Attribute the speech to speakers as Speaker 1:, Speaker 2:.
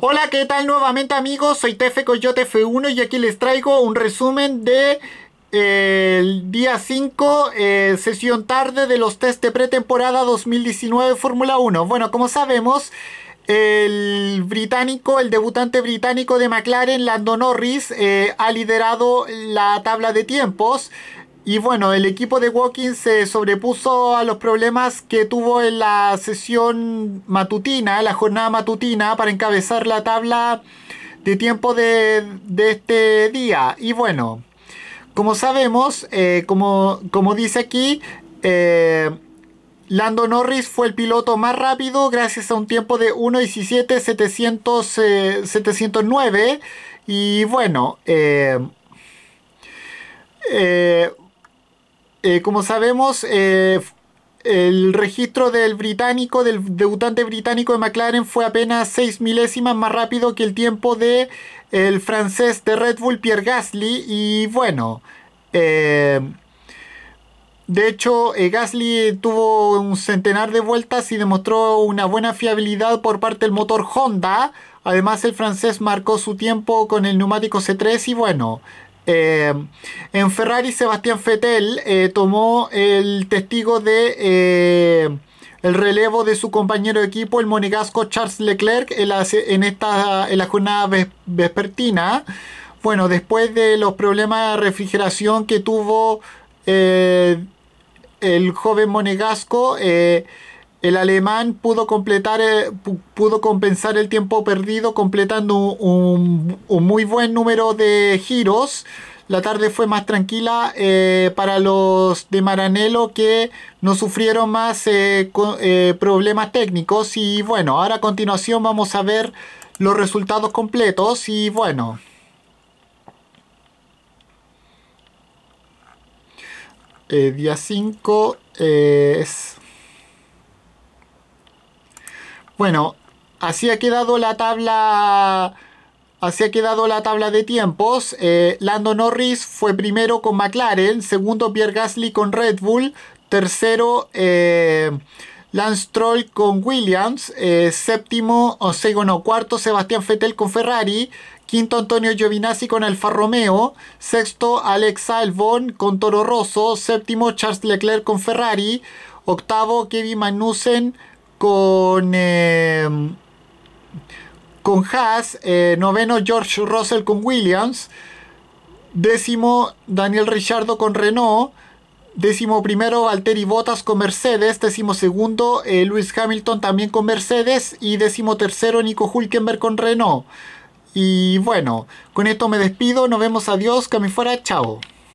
Speaker 1: Hola, ¿qué tal nuevamente amigos? Soy TF Coyote F1 y aquí les traigo un resumen de eh, día 5, eh, sesión tarde de los test de pretemporada 2019 Fórmula 1. Bueno, como sabemos, el británico, el debutante británico de McLaren, Lando Norris, eh, ha liderado la tabla de tiempos. Y bueno, el equipo de Walking se sobrepuso a los problemas que tuvo en la sesión matutina, la jornada matutina, para encabezar la tabla de tiempo de, este día. Y bueno, como sabemos, eh, como, dice aquí, eh, Lando Norris fue el piloto más rápido gracias a un tiempo de 1.17.709. Eh, y bueno, eh, como sabemos, eh, el registro del británico, del debutante británico de McLaren fue apenas 6 milésimas más rápido que el tiempo de el francés de Red Bull Pierre Gasly y bueno, eh, de hecho Gasly tuvo un centenar de vueltas y demostró una buena fiabilidad por parte del motor Honda, además el francés marcó su tiempo con el neumático C3 y bueno, eh, en Ferrari, Sebastián Fettel eh, tomó el testigo de eh, el relevo de su compañero de equipo, el monegasco Charles Leclerc, en, la, esta, la jornada vespertina. Bueno, después de los problemas de refrigeración que tuvo el joven monegasco, el alemán pudo, completar, eh, pudo compensar el tiempo perdido completando un, muy buen número de giros. La tarde fue más tranquila eh, para los de Maranello que no sufrieron más eh, problemas técnicos. Y bueno, ahora a continuación vamos a ver los resultados completos y bueno. día 5 es Bueno, así ha quedado la tabla... Así ha quedado la tabla de tiempos. Eh, Lando Norris fue primero con McLaren, segundo Pierre Gasly con Red Bull, tercero eh, Lance Troll con Williams, eh, séptimo, o sea, no, cuarto Sebastián Fettel con Ferrari, quinto Antonio Giovinazzi con Alfa Romeo, sexto Alex Albon con Toro Rosso, séptimo Charles Leclerc con Ferrari, octavo Kevin Magnussen con em, con Haas, eh, noveno George Russell con Williams, décimo Daniel Richardo con Renault, décimo primero Valtteri Bottas con Mercedes, décimo segundo eh, Lewis Hamilton también con Mercedes y décimo tercero Nico Hulkenberg con Renault. Y bueno, con esto me despido, nos vemos, adiós, que me fuera, chao.